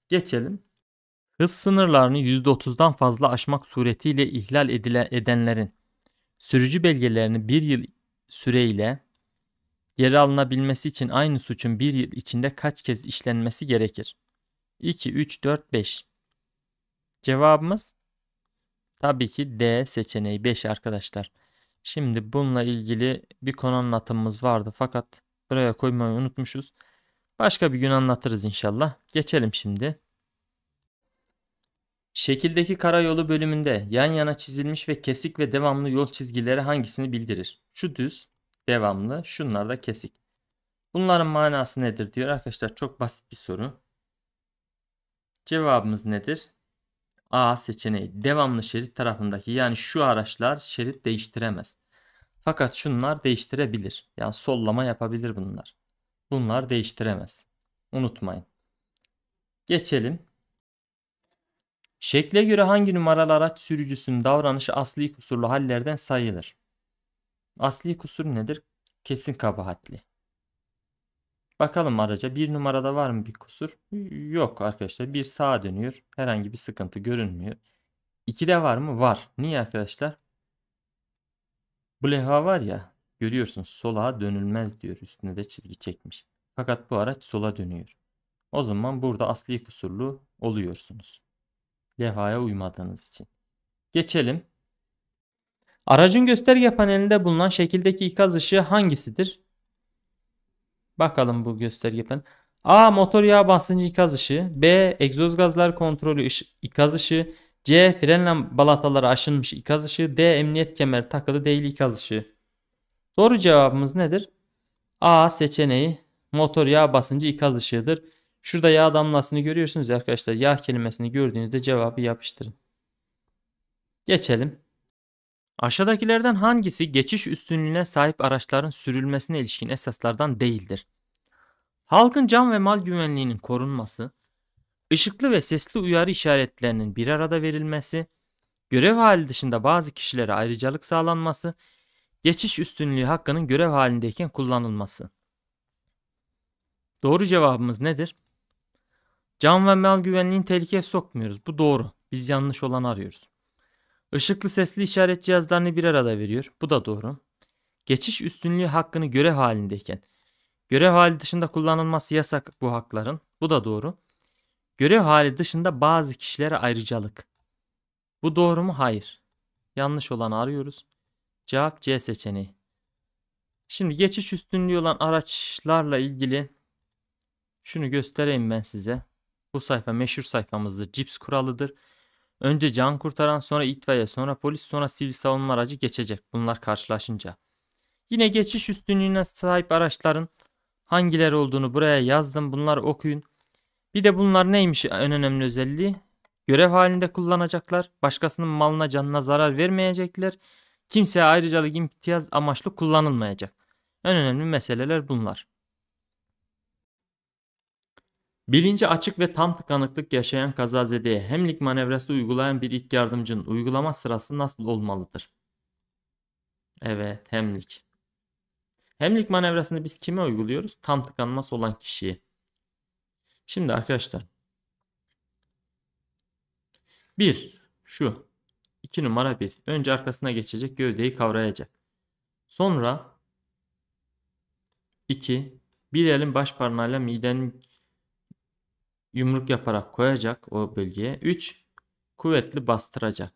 Geçelim. Hız sınırlarını %30'dan fazla aşmak suretiyle ihlal edilen, edenlerin sürücü belgelerini bir yıl süreyle geri alınabilmesi için aynı suçun bir yıl içinde kaç kez işlenmesi gerekir? 2, 3, 4, 5. Cevabımız tabii ki D seçeneği 5 arkadaşlar. Şimdi bununla ilgili bir konu anlatımımız vardı fakat buraya koymayı unutmuşuz. Başka bir gün anlatırız inşallah. Geçelim şimdi. Şekildeki karayolu bölümünde yan yana çizilmiş ve kesik ve devamlı yol çizgileri hangisini bildirir? Şu düz, devamlı, şunlar da kesik. Bunların manası nedir diyor arkadaşlar çok basit bir soru. Cevabımız nedir? A seçeneği devamlı şerit tarafındaki yani şu araçlar şerit değiştiremez. Fakat şunlar değiştirebilir. Yani sollama yapabilir bunlar. Bunlar değiştiremez. Unutmayın. Geçelim. Şekle göre hangi numaralı araç sürücüsünün davranışı asli kusurlu hallerden sayılır? Asli kusur nedir? Kesin kabahatli. Bakalım araca bir numarada var mı bir kusur? Yok arkadaşlar bir sağa dönüyor. Herhangi bir sıkıntı görünmüyor. İki de var mı? Var. Niye arkadaşlar? Bu levha var ya görüyorsunuz sola dönülmez diyor. Üstüne de çizgi çekmiş. Fakat bu araç sola dönüyor. O zaman burada asli kusurlu oluyorsunuz. Levhaya uymadığınız için. Geçelim. Aracın gösterge panelinde bulunan şekildeki ikaz ışığı hangisidir? Bakalım bu göstergeden. A. Motor yağ basıncı ikaz ışığı. B. Egzoz gazlar kontrolü ikaz ışığı. C. Frenle balataları aşınmış ikaz ışığı. D. Emniyet kemeri takılı değil ikaz ışığı. Doğru cevabımız nedir? A seçeneği motor yağ basıncı ikaz ışığıdır. Şurada yağ damlasını görüyorsunuz arkadaşlar. Yağ kelimesini gördüğünüzde cevabı yapıştırın. Geçelim. Aşağıdakilerden hangisi geçiş üstünlüğüne sahip araçların sürülmesine ilişkin esaslardan değildir? Halkın can ve mal güvenliğinin korunması, ışıklı ve sesli uyarı işaretlerinin bir arada verilmesi, görev hali dışında bazı kişilere ayrıcalık sağlanması, geçiş üstünlüğü hakkının görev halindeyken kullanılması. Doğru cevabımız nedir? Can ve mal güvenliğini tehlikeye sokmuyoruz. Bu doğru. Biz yanlış olanı arıyoruz. Işıklı sesli işaret cihazlarını bir arada veriyor. Bu da doğru. Geçiş üstünlüğü hakkını görev halindeyken. Görev hali dışında kullanılması yasak bu hakların. Bu da doğru. Görev hali dışında bazı kişilere ayrıcalık. Bu doğru mu? Hayır. Yanlış olanı arıyoruz. Cevap C seçeneği. Şimdi geçiş üstünlüğü olan araçlarla ilgili şunu göstereyim ben size. Bu sayfa meşhur sayfamızdır. Cips kuralıdır. Önce can kurtaran sonra itfaiye sonra polis sonra sivil savunma aracı geçecek bunlar karşılaşınca. Yine geçiş üstünlüğüne sahip araçların hangileri olduğunu buraya yazdım bunları okuyun. Bir de bunlar neymiş en önemli özelliği? Görev halinde kullanacaklar, başkasının malına canına zarar vermeyecekler, kimseye ayrıcalık imtiyaz amaçlı kullanılmayacak. En önemli meseleler bunlar. Bilinci açık ve tam tıkanıklık yaşayan kazazedeye hemlik manevrası uygulayan bir ilk yardımcının uygulama sırası nasıl olmalıdır? Evet hemlik. Hemlik manevrasını biz kime uyguluyoruz? Tam tıkanması olan kişiye. Şimdi arkadaşlar. bir Şu. iki numara bir Önce arkasına geçecek gövdeyi kavrayacak. Sonra iki Bir elin baş parmağıyla midenin yumruk yaparak koyacak o bölgeye. 3 kuvvetli bastıracak.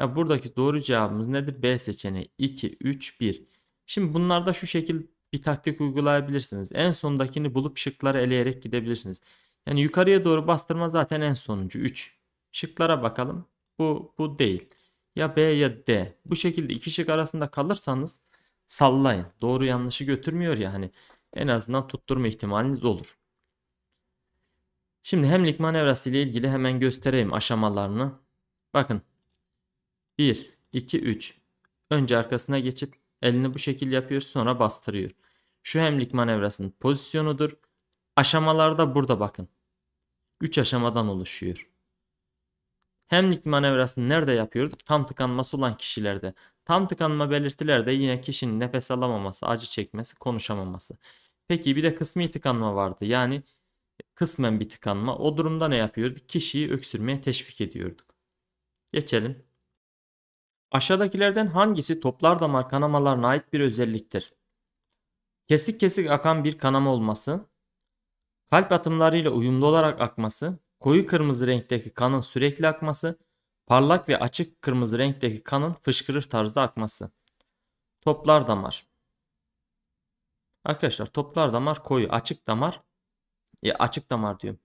Ya buradaki doğru cevabımız nedir? B seçeneği 2 3 1. Şimdi bunlarda şu şekil bir taktik uygulayabilirsiniz. En sondakini bulup şıkları eleyerek gidebilirsiniz. Yani yukarıya doğru bastırma zaten en sonuncu 3. Şıklara bakalım. Bu bu değil. Ya B ya D. Bu şekilde iki şık arasında kalırsanız sallayın. Doğru yanlışı götürmüyor ya hani en azından tutturma ihtimaliniz olur. Şimdi hemlik manevrası ile ilgili hemen göstereyim aşamalarını. Bakın. 1, 2, 3. Önce arkasına geçip elini bu şekil yapıyor sonra bastırıyor. Şu hemlik manevrasının pozisyonudur. Aşamalarda burada bakın. 3 aşamadan oluşuyor. Hemlik manevrasını nerede yapıyorduk? Tam tıkanması olan kişilerde. Tam tıkanma belirtilerde yine kişinin nefes alamaması, acı çekmesi, konuşamaması. Peki bir de kısmi tıkanma vardı. Yani kısmen bir tıkanma. O durumda ne yapıyorduk? Kişiyi öksürmeye teşvik ediyorduk. Geçelim. Aşağıdakilerden hangisi toplar damar kanamalarına ait bir özelliktir? Kesik kesik akan bir kanama olması, kalp atımlarıyla uyumlu olarak akması, koyu kırmızı renkteki kanın sürekli akması, parlak ve açık kırmızı renkteki kanın fışkırır tarzda akması. Toplar damar. Arkadaşlar toplar damar koyu, açık damar e, açık damar diyorum.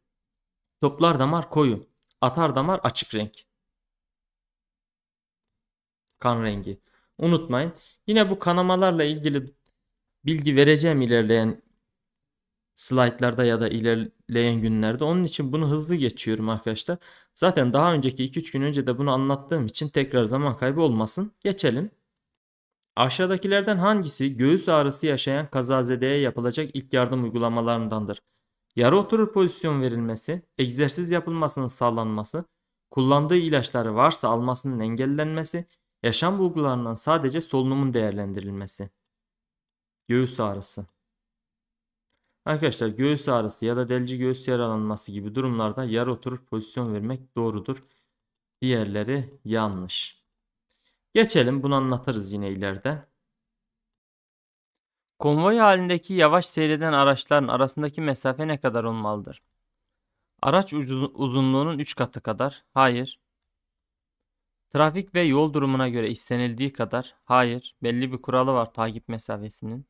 Toplar damar koyu. Atar damar açık renk. Kan rengi. Unutmayın. Yine bu kanamalarla ilgili bilgi vereceğim ilerleyen slaytlarda ya da ilerleyen günlerde. Onun için bunu hızlı geçiyorum arkadaşlar. Zaten daha önceki 2-3 gün önce de bunu anlattığım için tekrar zaman kaybı olmasın. Geçelim. Aşağıdakilerden hangisi göğüs ağrısı yaşayan kazazedeye yapılacak ilk yardım uygulamalarındandır? yarı oturur pozisyon verilmesi, egzersiz yapılmasının sağlanması, kullandığı ilaçları varsa almasının engellenmesi, yaşam bulgularından sadece solunumun değerlendirilmesi. Göğüs ağrısı Arkadaşlar göğüs ağrısı ya da delici göğüs yaralanması gibi durumlarda yarı oturur pozisyon vermek doğrudur. Diğerleri yanlış. Geçelim bunu anlatırız yine ileride. Konvoy halindeki yavaş seyreden araçların arasındaki mesafe ne kadar olmalıdır? Araç uzunluğunun 3 katı kadar. Hayır. Trafik ve yol durumuna göre istenildiği kadar. Hayır. Belli bir kuralı var takip mesafesinin.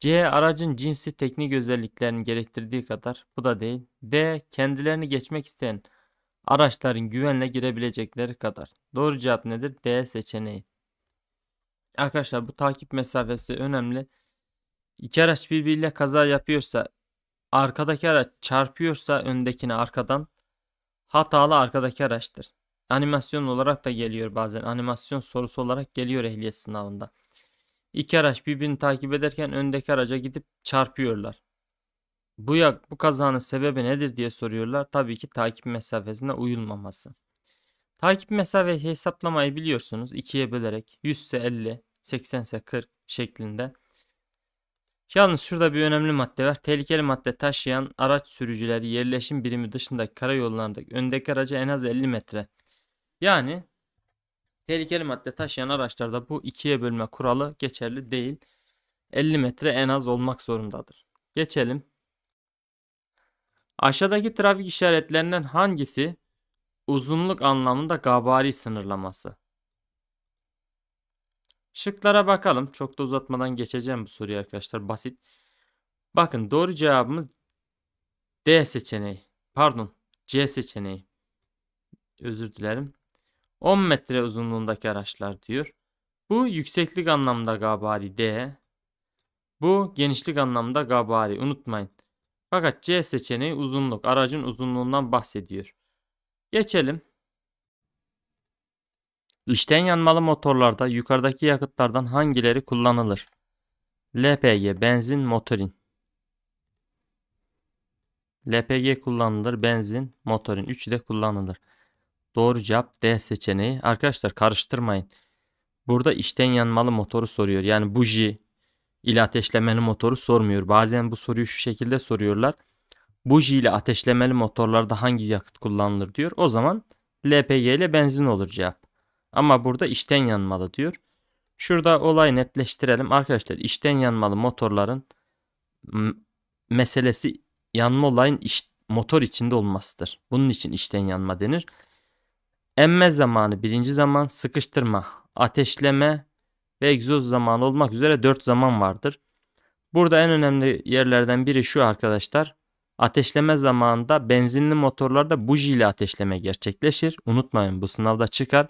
C. Aracın cinsi teknik özelliklerini gerektirdiği kadar. Bu da değil. D. Kendilerini geçmek isteyen araçların güvenle girebilecekleri kadar. Doğru cevap nedir? D seçeneği. Arkadaşlar bu takip mesafesi önemli. İki araç birbiriyle kaza yapıyorsa arkadaki araç çarpıyorsa öndekini arkadan hatalı arkadaki araçtır. Animasyon olarak da geliyor bazen. Animasyon sorusu olarak geliyor ehliyet sınavında. İki araç birbirini takip ederken öndeki araca gidip çarpıyorlar. Bu, yak, bu kazanın sebebi nedir diye soruyorlar. Tabii ki takip mesafesine uyulmaması. Takip mesafeyi hesaplamayı biliyorsunuz. ikiye bölerek 100 ise 50, 80 ise 40 şeklinde. Yalnız şurada bir önemli madde var. Tehlikeli madde taşıyan araç sürücüleri yerleşim birimi dışındaki karayollarındaki öndeki araca en az 50 metre. Yani tehlikeli madde taşıyan araçlarda bu ikiye bölme kuralı geçerli değil. 50 metre en az olmak zorundadır. Geçelim. Aşağıdaki trafik işaretlerinden hangisi uzunluk anlamında gabari sınırlaması? Şıklara bakalım. Çok da uzatmadan geçeceğim bu soruyu arkadaşlar. Basit. Bakın doğru cevabımız D seçeneği. Pardon C seçeneği. Özür dilerim. 10 metre uzunluğundaki araçlar diyor. Bu yükseklik anlamda gabari D. Bu genişlik anlamda gabari. Unutmayın. Fakat C seçeneği uzunluk. Aracın uzunluğundan bahsediyor. Geçelim. İçten yanmalı motorlarda yukarıdaki yakıtlardan hangileri kullanılır? LPG, benzin, motorin. LPG kullanılır, benzin, motorin. Üçü de kullanılır. Doğru cevap D seçeneği. Arkadaşlar karıştırmayın. Burada içten yanmalı motoru soruyor. Yani buji ile ateşlemeli motoru sormuyor. Bazen bu soruyu şu şekilde soruyorlar. Buji ile ateşlemeli motorlarda hangi yakıt kullanılır diyor. O zaman LPG ile benzin olur cevap. Ama burada içten yanmalı diyor. Şurada olay netleştirelim. Arkadaşlar içten yanmalı motorların meselesi yanma olayın iç, motor içinde olmasıdır. Bunun için içten yanma denir. Emme zamanı birinci zaman sıkıştırma, ateşleme ve egzoz zamanı olmak üzere dört zaman vardır. Burada en önemli yerlerden biri şu arkadaşlar. Ateşleme zamanında benzinli motorlarda buji ile ateşleme gerçekleşir. Unutmayın bu sınavda çıkar.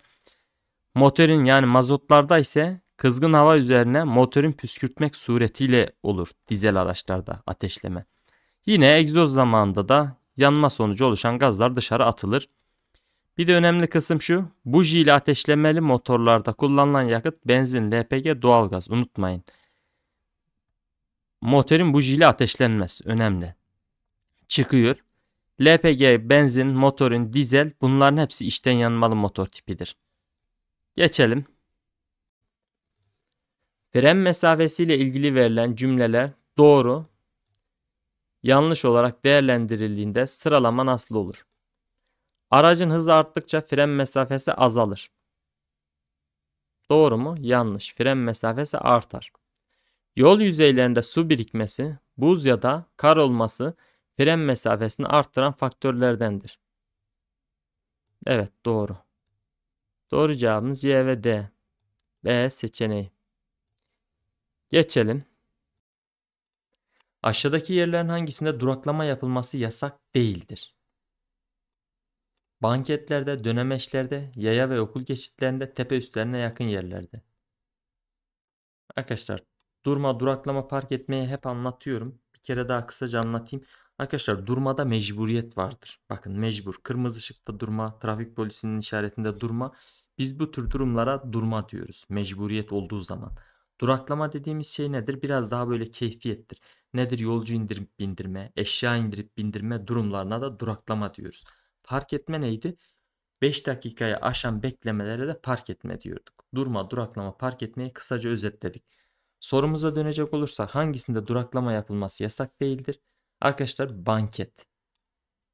Motorin yani mazotlarda ise kızgın hava üzerine motorin püskürtmek suretiyle olur dizel araçlarda ateşleme. Yine egzoz zamanında da yanma sonucu oluşan gazlar dışarı atılır. Bir de önemli kısım şu. Buji ile ateşlemeli motorlarda kullanılan yakıt benzin, LPG, doğalgaz. Unutmayın. Motorin buji ile ateşlenmez. Önemli. Çıkıyor. LPG, benzin, motorin, dizel bunların hepsi içten yanmalı motor tipidir. Geçelim. Fren mesafesiyle ilgili verilen cümleler doğru, yanlış olarak değerlendirildiğinde sıralama nasıl olur? Aracın hızı arttıkça fren mesafesi azalır. Doğru mu? Yanlış. Fren mesafesi artar. Yol yüzeylerinde su birikmesi, buz ya da kar olması fren mesafesini arttıran faktörlerdendir. Evet doğru. Doğru cevabımız Y ve D. B seçeneği. Geçelim. Aşağıdaki yerlerin hangisinde duraklama yapılması yasak değildir? Banketlerde, dönemeçlerde, yaya ve okul geçitlerinde, tepe üstlerine yakın yerlerde. Arkadaşlar durma, duraklama, park etmeyi hep anlatıyorum. Bir kere daha kısaca anlatayım. Arkadaşlar durmada mecburiyet vardır. Bakın mecbur. Kırmızı ışıkta durma, trafik polisinin işaretinde durma biz bu tür durumlara durma diyoruz mecburiyet olduğu zaman. Duraklama dediğimiz şey nedir? Biraz daha böyle keyfiyettir. Nedir? Yolcu indirip bindirme, eşya indirip bindirme durumlarına da duraklama diyoruz. Park etme neydi? 5 dakikaya aşan beklemelere de park etme diyorduk. Durma, duraklama, park etmeyi kısaca özetledik. Sorumuza dönecek olursak hangisinde duraklama yapılması yasak değildir? Arkadaşlar banket.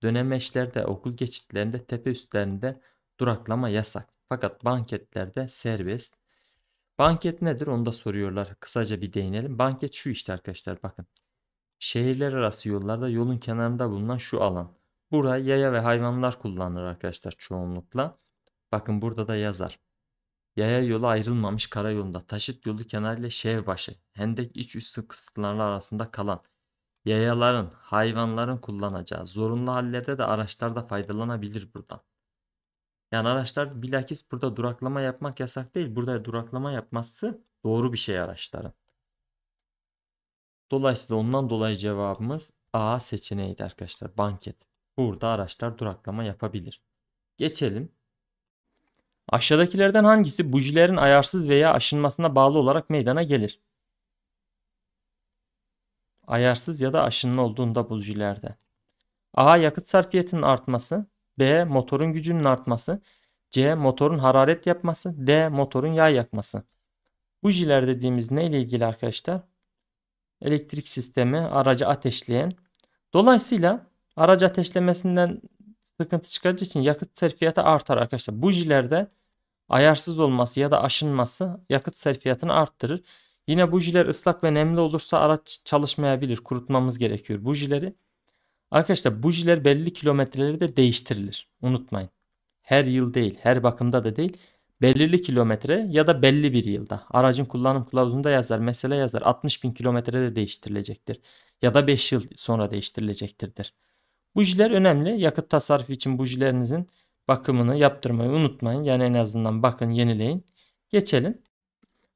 Dönemeçlerde, okul geçitlerinde, tepe üstlerinde duraklama yasak. Fakat banketlerde serbest. Banket nedir onu da soruyorlar. Kısaca bir değinelim. Banket şu işte arkadaşlar bakın. Şehirler arası yollarda yolun kenarında bulunan şu alan. Buraya yaya ve hayvanlar kullanılır arkadaşlar çoğunlukla. Bakın burada da yazar. Yaya yolu ayrılmamış karayolunda taşıt yolu kenarıyla şehir başı, hendek iç üstü kısıtları arasında kalan, yayaların, hayvanların kullanacağı, zorunlu hallerde de araçlar da faydalanabilir buradan. Yani araçlar bilakis burada duraklama yapmak yasak değil. Burada duraklama yapması doğru bir şey araçların. Dolayısıyla ondan dolayı cevabımız A seçeneğiydi arkadaşlar. Banket. Burada araçlar duraklama yapabilir. Geçelim. Aşağıdakilerden hangisi bujilerin ayarsız veya aşınmasına bağlı olarak meydana gelir? Ayarsız ya da aşınma olduğunda bujilerde. A. Yakıt sarfiyetinin artması. B. Motorun gücünün artması. C. Motorun hararet yapması. D. Motorun yağ yakması. Bujiler dediğimiz ne ile ilgili arkadaşlar? Elektrik sistemi aracı ateşleyen. Dolayısıyla aracı ateşlemesinden sıkıntı çıkacağı için yakıt serfiyatı artar arkadaşlar. Bujilerde ayarsız olması ya da aşınması yakıt serfiyatını arttırır. Yine bujiler ıslak ve nemli olursa araç çalışmayabilir. Kurutmamız gerekiyor bujileri. Arkadaşlar bujiler belli kilometreleri de değiştirilir. Unutmayın. Her yıl değil, her bakımda da değil. Belirli kilometre ya da belli bir yılda. Aracın kullanım kılavuzunda yazar, mesele yazar. 60 bin kilometrede değiştirilecektir. Ya da 5 yıl sonra değiştirilecektirdir. Bujiler önemli. Yakıt tasarrufu için bujilerinizin bakımını yaptırmayı unutmayın. Yani en azından bakın, yenileyin. Geçelim.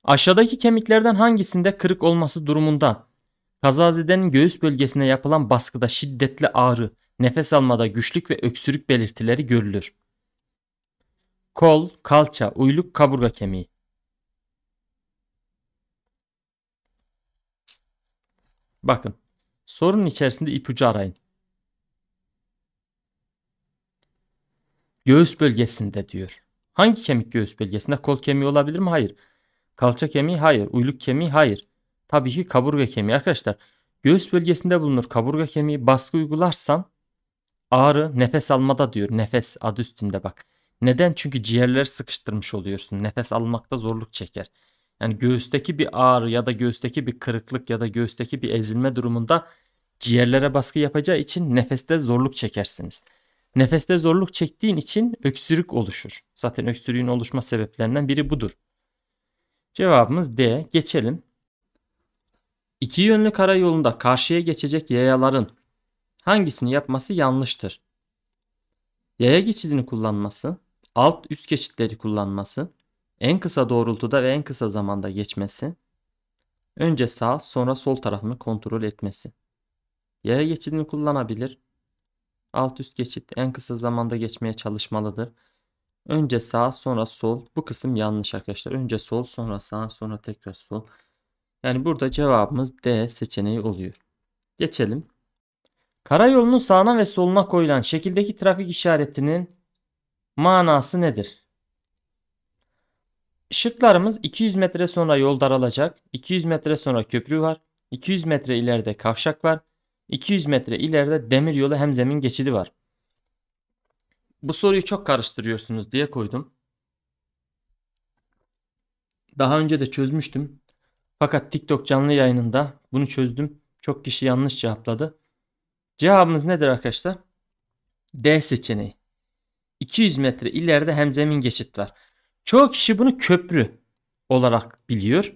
Aşağıdaki kemiklerden hangisinde kırık olması durumunda Kazazedenin göğüs bölgesine yapılan baskıda şiddetli ağrı, nefes almada güçlük ve öksürük belirtileri görülür. Kol, kalça, uyluk, kaburga kemiği. Bakın, sorunun içerisinde ipucu arayın. Göğüs bölgesinde diyor. Hangi kemik göğüs bölgesinde? Kol kemiği olabilir mi? Hayır. Kalça kemiği? Hayır. Uyluk kemiği? Hayır. Tabii ki kaburga kemiği. Arkadaşlar göğüs bölgesinde bulunur kaburga kemiği. Baskı uygularsan ağrı nefes almada diyor. Nefes adı üstünde bak. Neden? Çünkü ciğerleri sıkıştırmış oluyorsun. Nefes almakta zorluk çeker. Yani göğüsteki bir ağrı ya da göğüsteki bir kırıklık ya da göğüsteki bir ezilme durumunda ciğerlere baskı yapacağı için nefeste zorluk çekersiniz. Nefeste zorluk çektiğin için öksürük oluşur. Zaten öksürüğün oluşma sebeplerinden biri budur. Cevabımız D. Geçelim. İki yönlü karayolunda karşıya geçecek yayaların hangisini yapması yanlıştır? Yaya geçidini kullanması, alt üst geçitleri kullanması, en kısa doğrultuda ve en kısa zamanda geçmesi, önce sağ sonra sol tarafını kontrol etmesi. Yaya geçidini kullanabilir. Alt üst geçit en kısa zamanda geçmeye çalışmalıdır. Önce sağ sonra sol. Bu kısım yanlış arkadaşlar. Önce sol sonra sağ sonra tekrar sol. Yani burada cevabımız D seçeneği oluyor. Geçelim. Karayolunun sağına ve soluna koyulan şekildeki trafik işaretinin manası nedir? Şıklarımız 200 metre sonra yol daralacak, 200 metre sonra köprü var, 200 metre ileride kavşak var, 200 metre ileride demir yolu zemin geçidi var. Bu soruyu çok karıştırıyorsunuz diye koydum. Daha önce de çözmüştüm. Fakat TikTok canlı yayınında bunu çözdüm. Çok kişi yanlış cevapladı. Cevabımız nedir arkadaşlar? D seçeneği. 200 metre ileride hemzemin geçit var. Çoğu kişi bunu köprü olarak biliyor.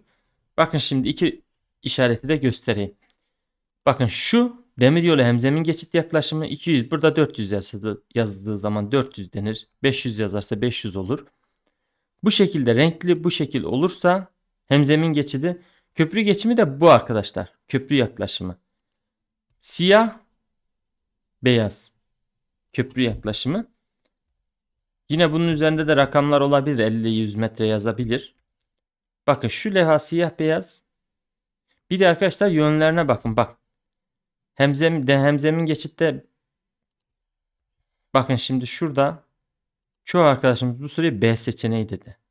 Bakın şimdi iki işareti de göstereyim. Bakın şu demiryolu hemzemin geçit yaklaşımı 200. Burada 400 yazdığı, yazdığı zaman 400 denir. 500 yazarsa 500 olur. Bu şekilde renkli bu şekil olursa hemzemin geçidi Köprü geçimi de bu arkadaşlar. Köprü yaklaşımı. Siyah, beyaz. Köprü yaklaşımı. Yine bunun üzerinde de rakamlar olabilir. 50 100 metre yazabilir. Bakın şu levha siyah beyaz. Bir de arkadaşlar yönlerine bakın. Bak. Hemzem de hemzemin geçitte bakın şimdi şurada çoğu arkadaşımız bu soruyu B seçeneği dedi.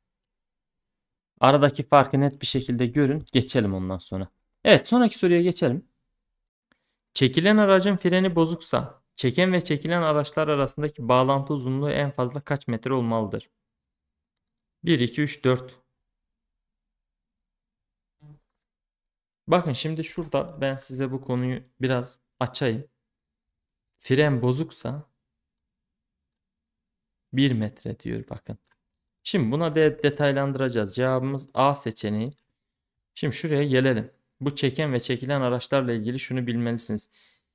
Aradaki farkı net bir şekilde görün. Geçelim ondan sonra. Evet sonraki soruya geçelim. Çekilen aracın freni bozuksa çeken ve çekilen araçlar arasındaki bağlantı uzunluğu en fazla kaç metre olmalıdır? 1, 2, 3, 4. Bakın şimdi şurada ben size bu konuyu biraz açayım. Fren bozuksa 1 metre diyor bakın. Şimdi buna de detaylandıracağız. Cevabımız A seçeneği. Şimdi şuraya gelelim. Bu çeken ve çekilen araçlarla ilgili şunu bilmelisiniz.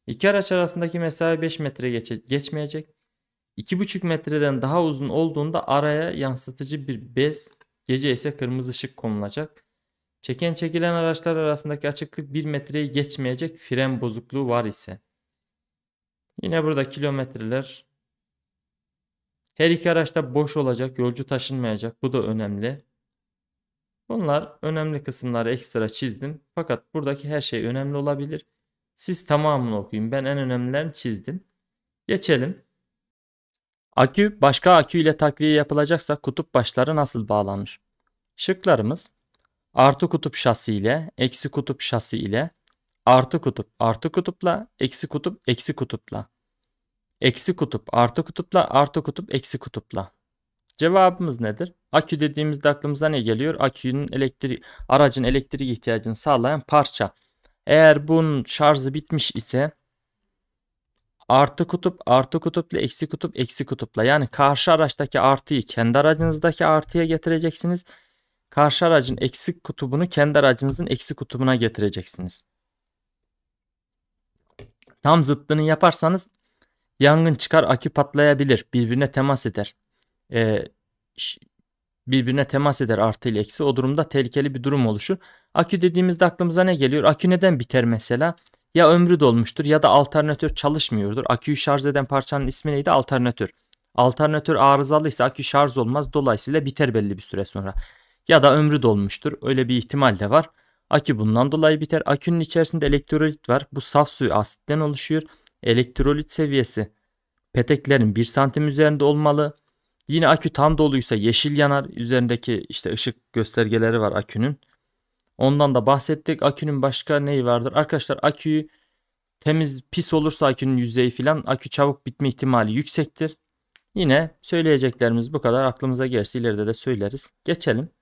İki araç arasındaki mesafe 5 metre geç geçmeyecek. 2,5 metreden daha uzun olduğunda araya yansıtıcı bir bez, gece ise kırmızı ışık konulacak. Çeken çekilen araçlar arasındaki açıklık 1 metreyi geçmeyecek fren bozukluğu var ise. Yine burada kilometreler her iki araç da boş olacak. Yolcu taşınmayacak. Bu da önemli. Bunlar önemli kısımları ekstra çizdim. Fakat buradaki her şey önemli olabilir. Siz tamamını okuyun. Ben en önemlilerini çizdim. Geçelim. Akü başka akü ile takviye yapılacaksa kutup başları nasıl bağlanır? Şıklarımız artı kutup şasi ile, eksi kutup şasi ile, artı kutup artı kutupla, eksi kutup eksi kutupla. Eksi kutup artı kutupla artı kutup eksi kutupla. Cevabımız nedir? Akü dediğimizde aklımıza ne geliyor? Akünün elektriği, aracın elektrik ihtiyacını sağlayan parça. Eğer bunun şarjı bitmiş ise artı kutup artı kutupla eksi kutup eksi kutupla yani karşı araçtaki artıyı kendi aracınızdaki artıya getireceksiniz. Karşı aracın eksik kutubunu kendi aracınızın eksi kutubuna getireceksiniz. Tam zıttını yaparsanız Yangın çıkar akü patlayabilir. Birbirine temas eder. Ee, birbirine temas eder artı ile eksi. O durumda tehlikeli bir durum oluşur. Akü dediğimizde aklımıza ne geliyor? Akü neden biter mesela? Ya ömrü dolmuştur ya da alternatör çalışmıyordur. Aküyü şarj eden parçanın ismi neydi? Alternatör. Alternatör arızalıysa akü şarj olmaz. Dolayısıyla biter belli bir süre sonra. Ya da ömrü dolmuştur. Öyle bir ihtimal de var. Akü bundan dolayı biter. Akünün içerisinde elektrolit var. Bu saf suyu asitten oluşuyor. Elektrolit seviyesi. Peteklerin 1 santim üzerinde olmalı. Yine akü tam doluysa yeşil yanar. Üzerindeki işte ışık göstergeleri var akünün. Ondan da bahsettik. Akünün başka neyi vardır? Arkadaşlar aküyü temiz pis olursa akünün yüzeyi filan akü çabuk bitme ihtimali yüksektir. Yine söyleyeceklerimiz bu kadar. Aklımıza gelirse ileride de söyleriz. Geçelim.